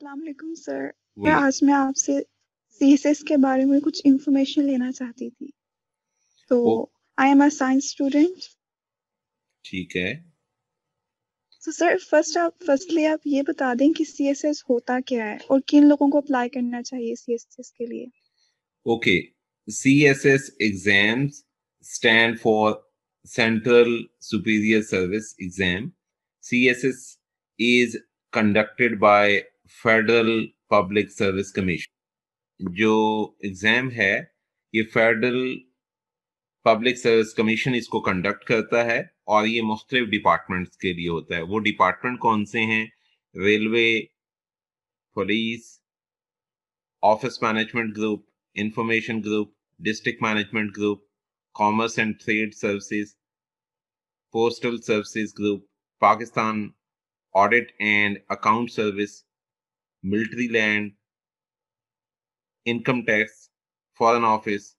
अस्सलाम सर मैं आज मैं आपसे सीएसएस के बारे में कुछ इंफॉर्मेशन लेना चाहती थी तो I am a science student ठीक है तो सर फर्स्ट आप फर्स्टली आप ये बता दें कि सीएसएस होता क्या है और किन लोगों को अप्लाई करना चाहिए सीएसएस के लिए okay CSS exams stand for central superior service exam CSS is conducted by federal public service commission जो एग्ज़ाम है ये फेडरल पब्लिक सर्विस कमीशन इसको कंडक्ट करता है और ये मुख्तलिफ डिपार्टमेंट्स के लिए होता है वो डिपार्टमेंट कौन से हैं railway police office management group information group district management group commerce and trade services postal services group Pakistan audit and account service military land, income tax, foreign office,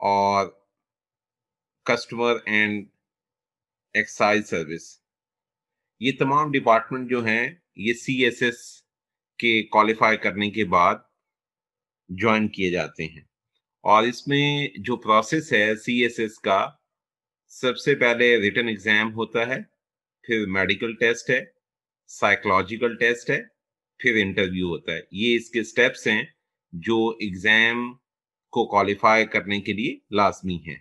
or customer and excise service ये तमाम department जो हैं ये C S S के qualify करने के बाद join किए जाते हैं और इसमें जो प्रोसेस है सी एस एस का सबसे पहले रिटर्न एग्जाम होता है फिर मेडिकल टेस्ट है साइकोलॉजिकल टेस्ट है फिर इंटरव्यू होता है ये इसके स्टेप्स हैं जो एग्ज़ाम को क्वालिफाई करने के लिए लाजमी है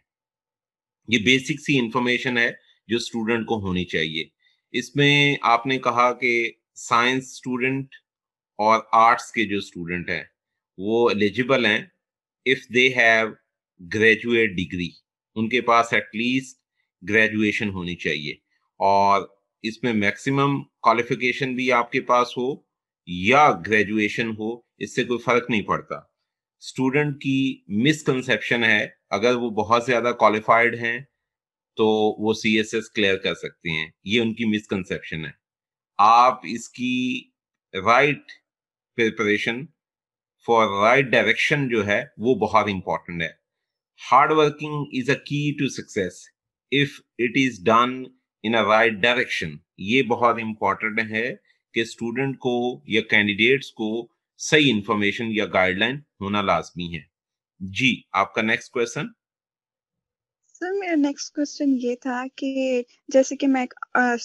ये बेसिक सी इंफॉर्मेशन है जो स्टूडेंट को होनी चाहिए इसमें आपने कहा कि साइंस स्टूडेंट और आर्ट्स के जो स्टूडेंट हैं वो एलिजिबल हैं if they have graduate degree उनके पास एटलीस्ट ग्रेजुएशन होनी चाहिए और इसमें मैक्सिमम क्वालिफिकेशन भी आपके पास हो या ग्रेजुएशन हो इससे कोई फर्क नहीं पड़ता स्टूडेंट की मिसकंसेप्शन है अगर वो बहुत ज्यादा क्वालिफाइड हैं तो वो सी एस एस क्लियर कर सकते हैं ये उनकी मिसकंसेप्शन है आप इसकी right preparation for right direction जो है वो बहुत इंपॉर्टेंट है hard working is a key to success if it is done in a right direction ये बहुत इंपॉर्टेंट है कि स्टूडेंट को या कैंडिडेट्स को सही इंफॉर्मेशन या गाइडलाइन होना लाजमी है जी आपका नेक्स्ट क्वेश्चन सर मेरा नेक्स्ट क्वेश्चन ये था कि जैसे कि मैं एक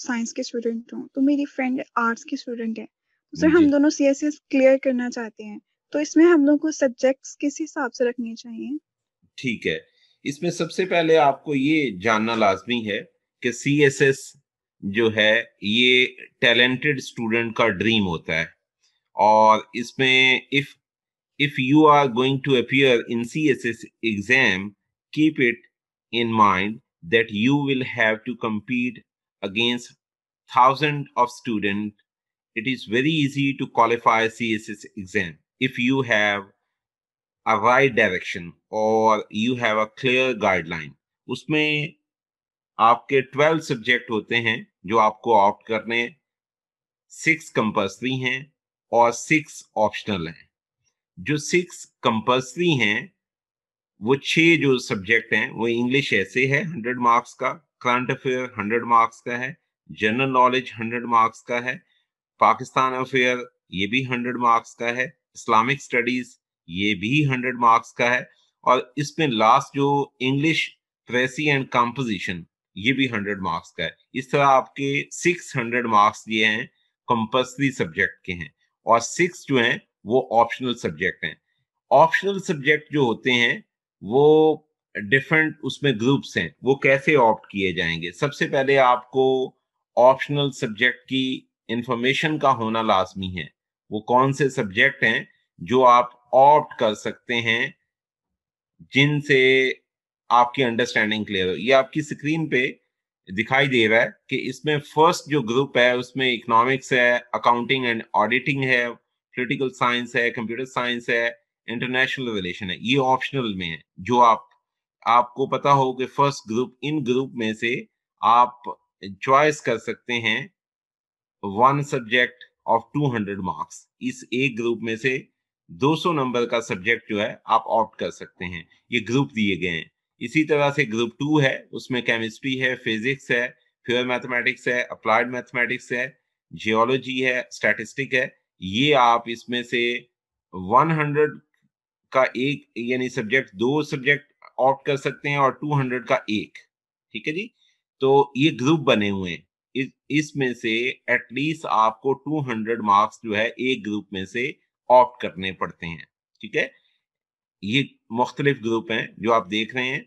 साइंस के स्टूडेंट हूँ तो मेरी फ्रेंड आर्ट्स की स्टूडेंट है तो सर हम दोनों सी एस क्लियर करना चाहते हैं तो इसमें हम लोग को सब्जेक्ट्स किस हिसाब से रखने चाहिए ठीक है इसमें सबसे पहले आपको ये जानना लाजमी है कि सी एस एस जो है ये टैलेंटेड स्टूडेंट का ड्रीम होता है और इसमें if if you are going to appear in C S S exam keep it in mind that you will have to compete against thousand of student it is very easy to qualify C S S exam if you have a right direction और you have a clear guideline उसमें आपके twelve subject होते हैं जो आपको opt करने six compulsory हैं और सिक्स ऑप्शनल हैं जो सिक्स कंपल्सरी हैं वो छह जो सब्जेक्ट हैं वो इंग्लिश ऐसे है हंड्रेड मार्क्स का करंट अफेयर हंड्रेड मार्क्स का है जनरल नॉलेज हंड्रेड मार्क्स का है पाकिस्तान अफेयर ये भी हंड्रेड मार्क्स का है इस्लामिक स्टडीज ये भी हंड्रेड मार्क्स का है और इसमें लास्ट जो इंग्लिश प्रेसी एंड कंपोजिशन ये भी हंड्रेड मार्क्स का है इस तरह आपके सिक्स हंड्रेड मार्क्स ये हैं कंपल्सरी सब्जेक्ट के हैं और सिक्स जो हैं वो ऑप्शनल सब्जेक्ट हैं ऑप्शनल सब्जेक्ट जो होते हैं वो डिफरेंट उसमें ग्रुप्स हैं वो कैसे ऑप्ट किए जाएंगे सबसे पहले आपको ऑप्शनल सब्जेक्ट की इंफॉर्मेशन का होना लाजमी है वो कौन से सब्जेक्ट हैं जो आप ऑप्ट कर सकते हैं जिनसे आपकी अंडरस्टैंडिंग क्लियर हो ये आपकी स्क्रीन पे दिखाई दे रहा है कि इसमें फर्स्ट जो ग्रुप है उसमें इकोनॉमिक्स है अकाउंटिंग एंड ऑडिटिंग है पोलिटिकल साइंस है कंप्यूटर साइंस है इंटरनेशनल रिलेशन है ये ऑप्शनल में है जो आप आपको पता हो कि फर्स्ट ग्रुप इन ग्रुप में से आप चॉइस कर सकते हैं वन सब्जेक्ट ऑफ 200 मार्क्स इस एक ग्रुप में से 200 नंबर का सब्जेक्ट जो है आप ऑप्ट कर सकते हैं ये ग्रुप दिए गए हैं इसी तरह से ग्रुप टू है उसमें केमिस्ट्री है फिजिक्स है प्योर मैथमेटिक्स है अप्लाइड मैथमेटिक्स है जियोलॉजी है स्टैटिस्टिक है ये आप इसमें से 100 का एक यानी सब्जेक्ट दो सब्जेक्ट ऑप्ट कर सकते हैं और 200 का एक ठीक है जी तो ये ग्रुप बने हुए हैं इसमें से एटलीस्ट आपको 200 मार्क्स जो है एक ग्रुप में से ऑप्ट करने पड़ते हैं ठीक है ये मुख्तलिफ ग्रुप हैं जो आप देख रहे हैं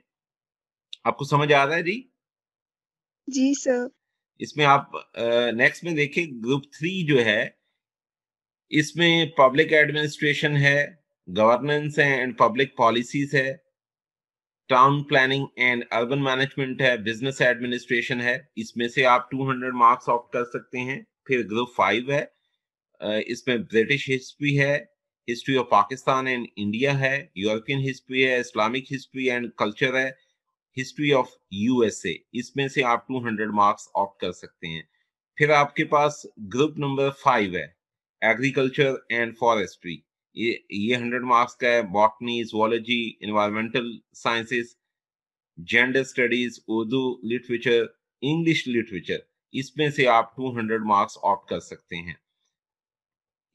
आपको समझ आ रहा है जी जी सर इसमें आप नेक्स्ट में देखिए ग्रुप थ्री जो है इसमें पब्लिक एडमिनिस्ट्रेशन है गवर्नेंस है एंड पब्लिक पॉलिसीज है town planning and urban management है बिजनेस एडमिनिस्ट्रेशन है इसमें से आप 200 मार्क्स ऑफ कर सकते हैं फिर ग्रुप फाइव है इसमें ब्रिटिश हिस्ट्री है history of Pakistan and India है यूरोपियन हिस्ट्री है इस्लामिक हिस्ट्री एंड कल्चर है हिस्ट्री ऑफ यूएसए इसमें से आप 200 मार्क्स ऑप्ट कर सकते हैं फिर आपके पास ग्रुप नंबर फाइव है एग्रीकल्चर एंड फॉरेस्ट्री ये ये हंड्रेड मार्क्स का है botany zoology environmental sciences gender studies Urdu literature English literature इसमें से आप 200 मार्क्स ऑप्ट कर सकते हैं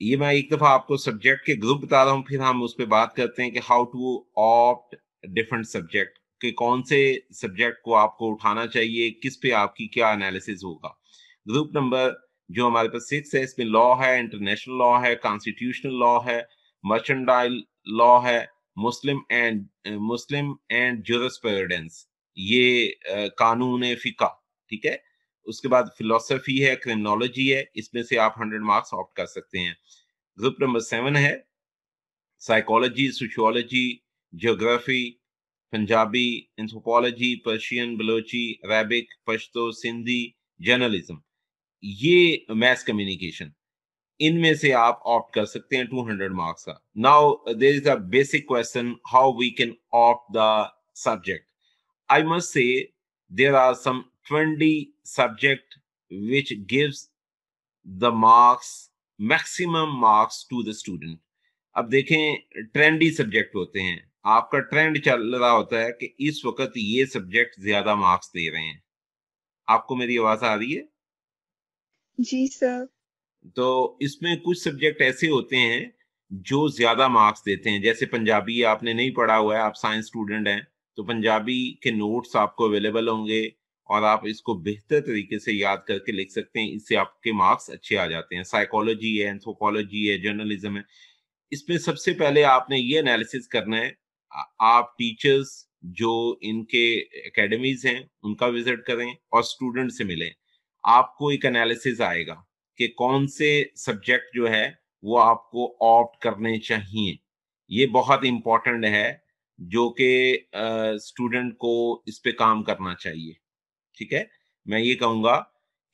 ये मैं एक दफ़ा आपको सब्जेक्ट के ग्रुप बता रहा हूँ फिर हम उस पर बात करते हैं कि how to opt different subject कि कौन से सब्जेक्ट को आपको उठाना चाहिए किस पे आपकी क्या एनालिसिस होगा ग्रुप नंबर जो हमारे पास सिक्स है इसमें लॉ है इंटरनेशनल लॉ है कॉन्स्टिट्यूशनल लॉ है मर्चेंडाइल लॉ है मुस्लिम एंड मुस्लिम एंड जूरस्पेडेंस ये कानून फिका ठीक है उसके बाद फिलोसफी है क्रिमिनोलॉजी है इसमें से आप हंड्रेड मार्क्स ऑप्ट कर सकते हैं ग्रुप नंबर सेवन है psychology sociology geography Punjabi, anthropology, Persian, Balochi, Arabic, Pashto Sindhi journalism ये मैस कम्युनिकेशन इनमें से आप ऑप्ट कर सकते हैं 200 मार्क्स का now there is a basic question how we can opt the subject. I must say there are some 20 subject which gives the marks, maximum marks to the student. अब देखें trendy subject होते हैं आपका trend चल रहा होता है कि इस वक्त ये सब्जेक्ट ज्यादा मार्क्स दे रहे हैं आपको मेरी आवाज आ रही है जी सर तो इसमें कुछ सब्जेक्ट ऐसे होते हैं जो ज्यादा मार्क्स देते हैं जैसे पंजाबी आपने नहीं पढ़ा हुआ है आप साइंस स्टूडेंट हैं तो पंजाबी के नोट्स आपको अवेलेबल होंगे और आप इसको बेहतर तरीके से याद करके लिख सकते हैं इससे आपके मार्क्स अच्छे आ जाते हैं साइकोलॉजी है एंथ्रोपोलॉजी है जर्नलिज्म है इसमें सबसे पहले आपने ये एनालिसिस करना है आप टीचर्स जो इनके एकेडमीज हैं उनका विजिट करें और स्टूडेंट से मिलें आपको एक एनालिसिस आएगा कि कौन से सब्जेक्ट जो है वो आपको ऑप्ट करने चाहिए ये बहुत इम्पोर्टेंट है जो कि स्टूडेंट को इस पे काम करना चाहिए ठीक है मैं ये कहूँगा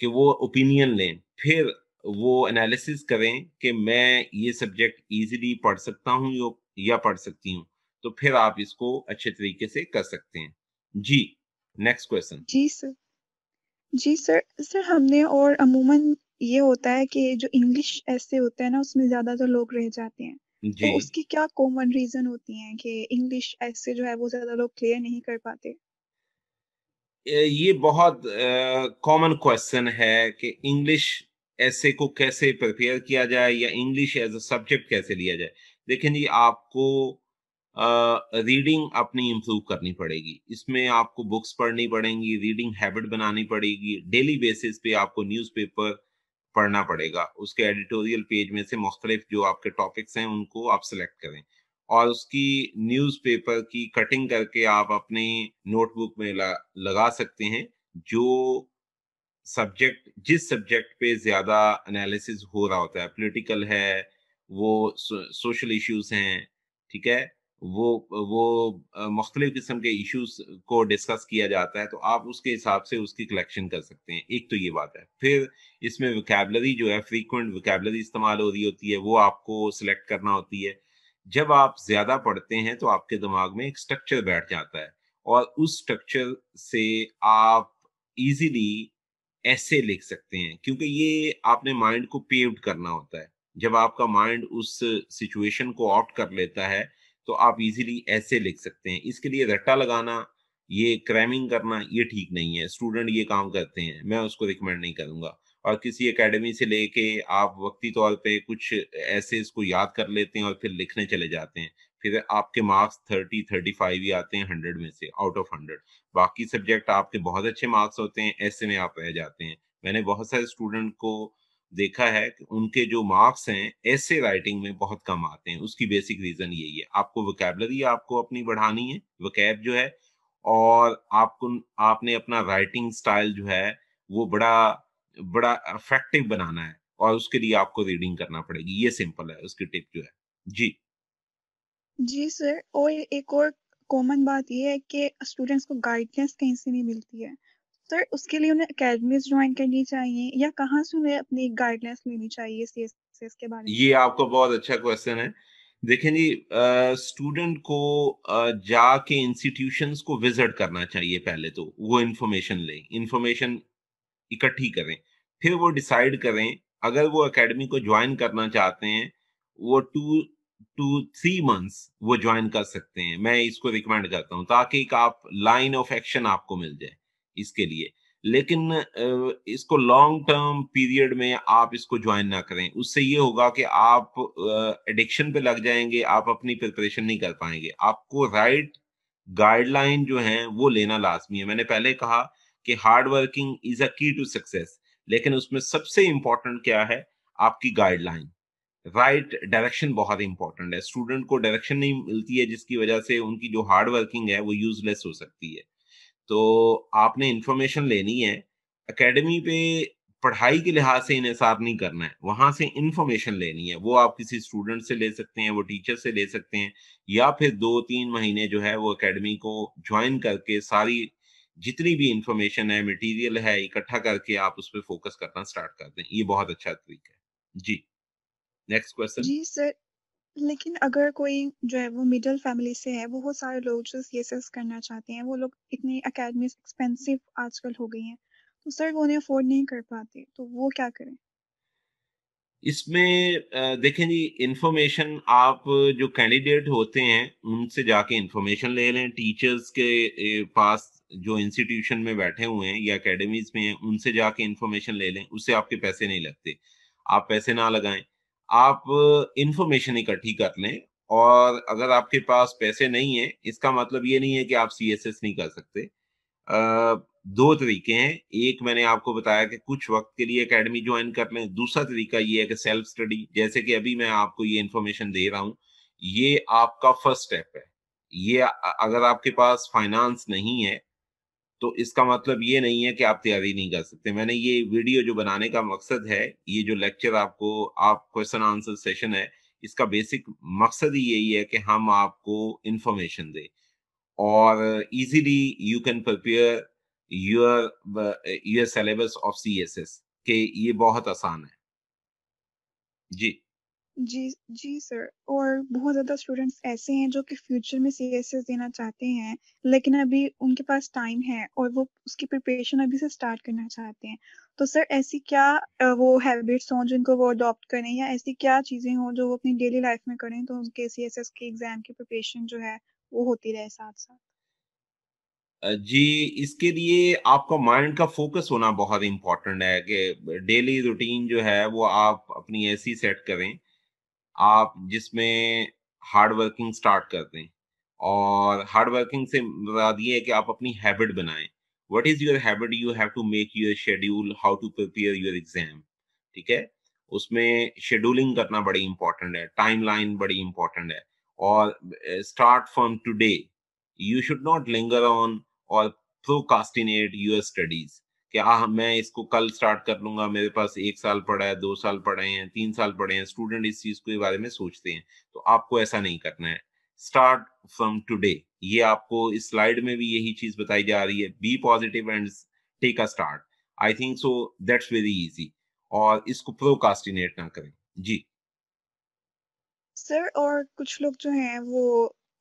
कि वो ओपिनियन लें फिर वो एनालिसिस करें कि मैं ये सब्जेक्ट इजीली पढ़ सकता हूँ या पढ़ सकती हूँ तो फिर आप इसको अच्छे तरीके से कर सकते हैं जी नेक्स्ट क्वेश्चन जी सर जी सर सर हमने और अमूमन ये होता है कि जो इंग्लिश ऐसे होते हैं ना उसमें ज्यादातर लोग रह जाते हैं तो जी तो उसकी क्या कॉमन रीजन होती है कि इंग्लिश ऐसे जो है वो ज्यादा लोग क्लियर नहीं कर पाते ये बहुत कॉमन uh, क्वेश्चन है कि इंग्लिश ऐसे को कैसे प्रिपेयर किया जाए या इंग्लिश एज अ सब्जेक्ट कैसे लिया जाए देखें जी आपको रीडिंग अपनी इम्प्रूव करनी पड़ेगी इसमें आपको बुक्स पढ़नी पड़ेंगी रीडिंग हैबिट बनानी पड़ेगी डेली बेसिस पे आपको न्यूज़पेपर पढ़ना पड़ेगा उसके एडिटोरियल पेज में से मुख्तलिफ जो आपके टॉपिक्स हैं उनको आप सिलेक्ट करें और उसकी न्यूज़पेपर की कटिंग करके आप अपने नोटबुक में लगा सकते हैं जो सब्जेक्ट जिस सब्जेक्ट पे ज़्यादा एनालिसिस हो रहा होता है पॉलिटिकल है वो सोशल इश्यूज हैं ठीक है वो वो मुख्तलिफ किस्म के इश्यूज को डिस्कस किया जाता है तो आप उसके हिसाब से उसकी कलेक्शन कर सकते हैं एक तो ये बात है फिर इसमें वकेबलरी जो है फ्रीक्वेंट वकेबलरी इस्तेमाल हो रही होती है वो आपको सिलेक्ट करना होती है जब आप ज़्यादा पढ़ते हैं तो आपके दिमाग में एक स्ट्रक्चर बैठ जाता है और उस स्ट्रक्चर से आप इजीली ऐसे लिख सकते हैं क्योंकि ये आपने माइंड को पेव्ड करना होता है जब आपका माइंड उस सिचुएशन को ऑप्ट कर लेता है तो आप इजीली ऐसे लिख सकते हैं इसके लिए रट्टा लगाना ये क्रैमिंग करना ये ठीक नहीं है स्टूडेंट ये काम करते हैं मैं उसको रिकमेंड नहीं करूंगा और किसी एकेडमी से लेके आप वक्ती तौर पे कुछ ऐसे इसको याद कर लेते हैं और फिर लिखने चले जाते हैं फिर आपके मार्क्स थर्टी थर्टी फाइव ही आते हैं हंड्रेड में से आउट ऑफ हंड्रेड बाकी सब्जेक्ट आपके बहुत अच्छे मार्क्स होते हैं ऐसे में आप रह जाते हैं मैंने बहुत सारे स्टूडेंट को देखा है कि उनके जो मार्क्स हैं ऐसे राइटिंग में बहुत कम आते हैं उसकी बेसिक रीजन यही है आपको वोकेबलरी आपको अपनी बढ़ानी है वोकेब जो है और आपको आपने अपना राइटिंग स्टाइल जो है वो बड़ा बड़ा अफेक्टिव बनाना है और उसके लिए आपको रीडिंग करना पड़ेगी ये सिंपल है उसकी टिप जो है जी जी सर और एक और कॉमन बात ये है कि स्टूडेंट्स को गाइडेंस कहीं से नहीं मिलती है सर उसके लिए उन्हें अकेडमीज ज्वाइन करनी चाहिए या कहाँ से उन्हें अपनी गाइडलाइंस लेनी चाहिए सीएसएस के बारे में ये आपका बहुत अच्छा क्वेश्चन है देखें जी स्टूडेंट को जाके इंस्टीट्यूशंस को विजिट करना चाहिए पहले तो वो इन्फॉर्मेशन लें इन्फॉर्मेशन इकट्ठी करें फिर वो डिसाइड करें अगर वो एकेडमी को ज्वाइन करना चाहते हैं वो टू टू थ्री मंथ्स वो ज्वाइन कर सकते हैं मैं इसको रिकमेंड करता हूँ ताकि एक आप लाइन ऑफ एक्शन आपको मिल जाए इसके लिए लेकिन इसको लॉन्ग टर्म पीरियड में आप इसको ज्वाइन ना करें उससे ये होगा कि आप एडिक्शन पे लग जाएंगे आप अपनी प्रिपरेशन नहीं कर पाएंगे आपको राइट गाइडलाइन जो है वो लेना लाजमी है मैंने पहले कहा कि hard working is a key to success लेकिन उसमें सबसे इम्पोर्टेंट क्या है आपकी गाइडलाइन राइट डायरेक्शन बहुत इंपॉर्टेंट है स्टूडेंट को डायरेक्शन नहीं मिलती है जिसकी वजह से उनकी जो हार्ड वर्किंग है वो यूजलेस हो सकती है तो आपने इंफॉर्मेशन लेनी है एकेडमी पे पढ़ाई के लिहाज से इसार नहीं करना है वहां से इंफॉर्मेशन लेनी है वो आप किसी स्टूडेंट से ले सकते हैं वो टीचर से ले सकते हैं या फिर दो तीन महीने जो है वो एकेडमी को ज्वाइन करके सारी जितनी भी इंफॉर्मेशन है मटेरियल है इकट्ठा करके आप उस पर फोकस करना स्टार्ट कर दें ये बहुत अच्छा तरीका है जी नेक्स्ट क्वेश्चन जी सर लेकिन अगर कोई जो है वो मिडिल फैमिली से है बहुत सारे लोग जो सीएसएस करना चाहते हैं वो लोग इतनी अकेडमीज एक्सपेंसिव आजकल हो गई हैं तो सर वो उन्हें अफोर्ड नहीं कर पाते तो वो क्या करें इसमें देखें जी इंफॉर्मेशन आप जो कैंडिडेट होते हैं उनसे जाके इंफॉर्मेशन ले लें टीचर्स के पास जो इंस्टीट्यूशन में बैठे हुए हैं या अकेडमीज में हैं उनसे जाके इंफॉर्मेशन ले लें उससे आपके पैसे नहीं लगते आप पैसे ना लगाएं आप इंफॉर्मेशन इकट्ठी कर लें और अगर आपके पास पैसे नहीं है इसका मतलब ये नहीं है कि आप सी नहीं कर सकते आ, दो तरीके हैं एक मैंने आपको बताया कि कुछ वक्त के लिए एकेडमी ज्वाइन कर लें दूसरा तरीका ये है कि सेल्फ स्टडी जैसे कि अभी मैं आपको ये इन्फॉर्मेशन दे रहा हूँ ये आपका फर्स्ट स्टेप है ये अगर आपके पास फाइनेंस नहीं है तो इसका मतलब ये नहीं है कि आप तैयारी नहीं कर सकते मैंने ये वीडियो जो बनाने का मकसद है ये जो लेक्चर आपको आप क्वेश्चन आंसर सेशन है इसका बेसिक मकसद ही यही है कि हम आपको इंफॉर्मेशन दें और easily you can prepare your your syllabus of C S S के ये बहुत आसान है जी जी जी सर और बहुत ज़्यादा स्टूडेंट्स ऐसे हैं जो कि फ्यूचर में सीएसएस देना चाहते हैं लेकिन अभी उनके पास टाइम है और वो उसकी प्रिपरेशन अभी से स्टार्ट करना चाहते हैं तो सर ऐसी क्या वो हैबिट्स हों जिनको वो अडॉप्ट करें या ऐसी क्या चीज़ें हों जो वो अपनी डेली लाइफ में करें तो उनके सीएसएस के एग्ज़ाम की प्रिपरेशन जो है वो होती रहे साथ-साथ? जी, इसके लिए आपका माइंड का फोकस होना बहुत इम्पोर्टेंट है कि डेली रूटीन जो है वो आप अपनी ऐसी सेट करें आप जिसमें हार्ड वर्किंग स्टार्ट कर दें और हार्ड वर्किंग से मुराद ये है कि आप अपनी हैबिट बनाएं what is your habit you have to make your schedule how to prepare your exam ठीक है उसमें शेड्यूलिंग करना बड़ी इंपॉर्टेंट है टाइमलाइन बड़ी इंपॉर्टेंट है और start from today you should not linger on और प्रोकास्टिनेट योर स्टडीज कि आ मैं इसको कल स्टार्ट कर लूंगा मेरे पास एक साल पड़ा है दो साल पड़े हैं तीन साल पड़े हैं स्टूडेंट इस चीज के बारे में सोचते हैं तो आपको ऐसा नहीं करना है स्टार्ट फ्रॉम टूडे ये आपको इस स्लाइड में भी यही चीज बताई जा रही है be positive and take a start I think so that's very easy और इसको प्रोकास्टिनेट ना करें जी सर और कुछ लोग जो हैं वो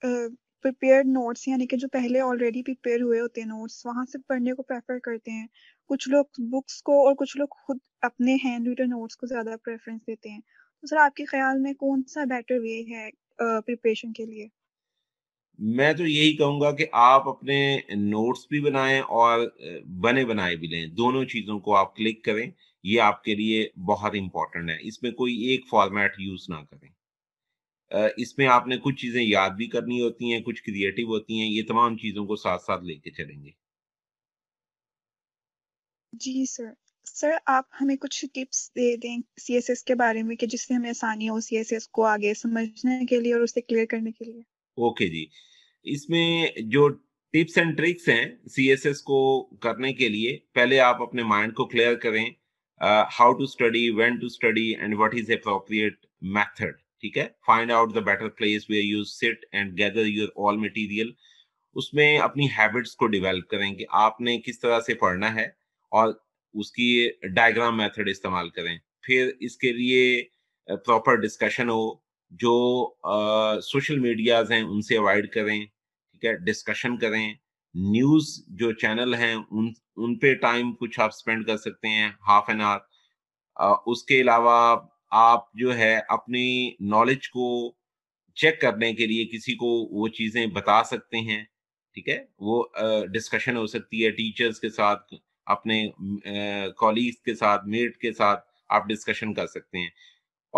प्रिपेयर्ड नोट्स यानी कि जो पहले ऑलरेडी प्रिपेयर हुए होते हैं नोट्स वहां से पढ़ने को प्रेफर करते हैं कुछ लोग बुक्स को और कुछ लोग खुद अपने हैंड रिटन नोट्स को ज़्यादा प्रेफरेंस देते हैं तो सर आपके ख्याल में कौन सा बेटर वे है प्रिपरेशन के लिए मैं तो यही कहूंगा कि आप अपने नोट्स भी बनाएं और बने बनाए भी लें दोनों चीज़ों को आप क्लिक करें ये आपके लिए बहुत इंपॉर्टेंट है इसमें कोई एक फॉर्मेट यूज़ ना करें इसमें आपने कुछ चीज़ें याद भी करनी होती हैं कुछ क्रिएटिव होती हैं ये तमाम चीज़ों को साथ साथ लेके चलेंगे जी सर सर आप हमें कुछ टिप्स दे दें सीएसएस के बारे में कि जिससे हमें आसानी हो सीएसएस को आगे समझने के लिए और उसे क्लियर करने के लिए ओके जी इसमें जो टिप्स एंड ट्रिक्स हैं सीएसएस को करने के लिए पहले आप अपने माइंड को क्लियर करें how to study when to study and what is appropriate method ठीक है find out the better place where you sit and gather your all material उसमें अपनी हैबिट्स को डेवलप करें कि आपने किस तरह से पढ़ना है और उसकी डायग्राम मेथड इस्तेमाल करें फिर इसके लिए प्रॉपर डिस्कशन हो जो सोशल मीडियाज हैं उनसे अवॉइड करें ठीक है डिस्कशन करें न्यूज़ जो चैनल हैं उन उन पे टाइम कुछ आप स्पेंड कर सकते हैं हाफ एन आवर उसके अलावा आप जो है अपनी नॉलेज को चेक करने के लिए किसी को वो चीज़ें बता सकते हैं ठीक है वो डिस्कशन हो सकती है टीचर्स के साथ अपने कॉलीग के साथ मेट के साथ आप डिस्कशन कर सकते हैं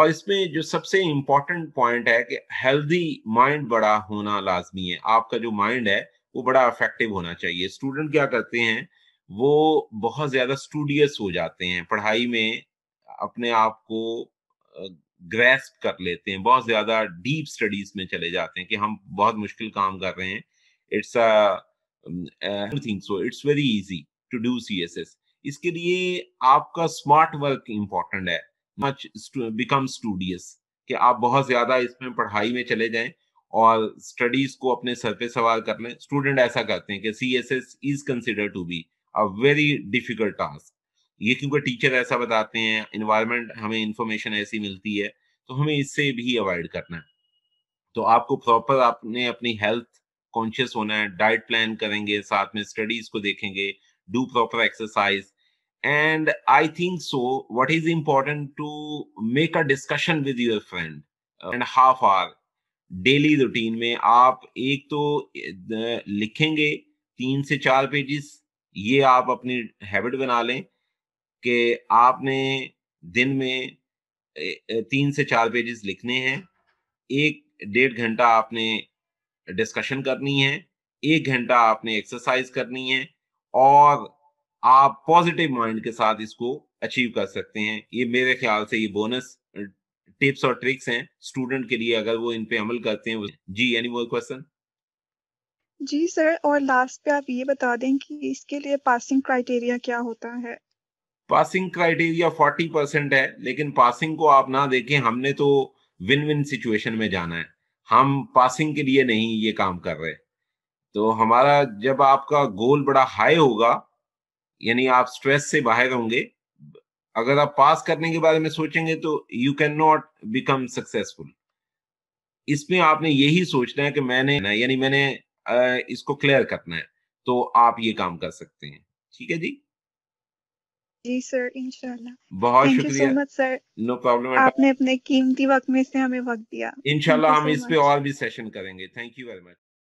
और इसमें जो सबसे इम्पोर्टेंट पॉइंट है कि हेल्दी माइंड बड़ा होना लाजमी है आपका जो माइंड है वो बड़ा अफेक्टिव होना चाहिए स्टूडेंट क्या करते हैं वो बहुत ज़्यादा स्टूडियस हो जाते हैं पढ़ाई में अपने आप को ग्रेस्प कर लेते हैं बहुत ज़्यादा डीप स्टडीज में चले जाते हैं कि हम बहुत मुश्किल काम कर रहे हैं it's thing so it's very easy to do C S S इसके लिए आपका स्मार्ट वर्क इंपॉर्टेंट है मच बिकम स्टूडियस कि आप बहुत ज्यादा इसमें पढ़ाई में चले जाएं और स्टडीज को अपने सर पे सवार कर लें स्टूडेंट ऐसा करते हैं कि C S S is consider to be a very difficult task ये क्योंकि टीचर ऐसा बताते हैं इन्वायरमेंट हमें इंफॉर्मेशन ऐसी मिलती है तो हमें इससे भी अवॉइड करना है तो आपको प्रॉपर आपने अपनी हेल्थ कॉन्शियस होना है डाइट प्लान करेंगे साथ में स्टडीज को देखेंगे do proper exercise and i think so what is important to make a discussion with your friend uh, and half hour daily routine में आप एक तो लिखेंगे तीन से चार पेजेस ये आप अपनी हैबिट बना लें कि आपने दिन में तीन से चार पेजेस लिखने हैं एक डेढ़ घंटा आपने डिस्कशन करनी है एक घंटा आपने एक्सरसाइज करनी है और आप पॉजिटिव माइंड के साथ इसको अचीव कर सकते हैं ये मेरे ख्याल से ये बोनस टिप्स और ट्रिक्स हैं स्टूडेंट के लिए अगर वो इन पे अमल करते हैं जी एनी मोर क्वेश्चन जी सर और लास्ट पे आप ये बता दें कि इसके लिए पासिंग क्राइटेरिया क्या होता है पासिंग क्राइटेरिया फोर्टी परसेंट है लेकिन पासिंग को आप ना देखें हमने तो विन विन सिचुएशन में जाना है हम पासिंग के लिए नहीं ये काम कर रहे तो हमारा जब आपका गोल बड़ा हाई होगा यानी आप स्ट्रेस से बाहर होंगे अगर आप पास करने के बारे में सोचेंगे तो you can not become successful इसमें आपने यही सोचना है कि मैंने यानी मैंने इसको क्लियर करना है तो आप ये काम कर सकते हैं ठीक है जी जी सर इंशाल्लाह बहुत शुक्रिया so नो प्रॉब्लम आपने अपने कीमती वक्त में से हमें वक्त दिया इंशाल्लाह हम इस पे और भी सेशन करेंगे थैंक यू वेरी मच